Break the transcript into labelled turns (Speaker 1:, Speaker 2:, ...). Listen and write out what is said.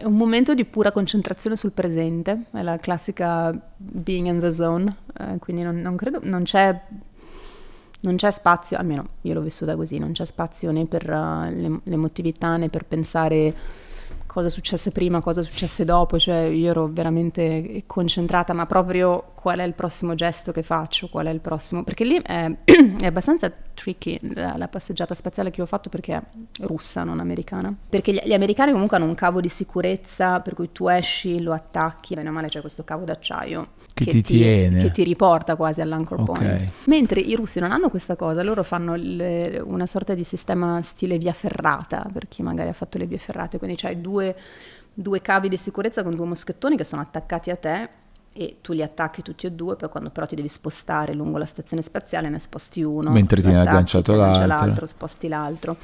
Speaker 1: è un momento di pura concentrazione sul presente, è la classica being in the zone, eh, quindi non, non, credo, non c'è, non c'è spazio, almeno io l'ho vissuta così, non c'è spazio né per uh, l'emotività né per pensare cosa successe prima, cosa successe dopo, cioè io ero veramente concentrata, ma proprio qual è il prossimo gesto che faccio, qual è il prossimo, perché lì è, è abbastanza tricky la, la, passeggiata spaziale che ho fatto perché è russa, non americana, perché gli, gli, americani comunque hanno un cavo di sicurezza per cui tu esci, lo attacchi, meno male c'è questo cavo d'acciaio. Che, che ti, tiene. Che ti riporta quasi all'anchor okay. point. Mentre i russi non hanno questa cosa, loro fanno le, una sorta di sistema stile via ferrata, per chi magari ha fatto le vie ferrate, quindi c'hai due due, due cavi di sicurezza con due moschettoni che sono attaccati a te e tu li attacchi tutti e due, poi quando però ti devi spostare lungo la stazione spaziale ne sposti uno. Mentre ti ne agganciato l'altro. l'altro. Sposti l'altro.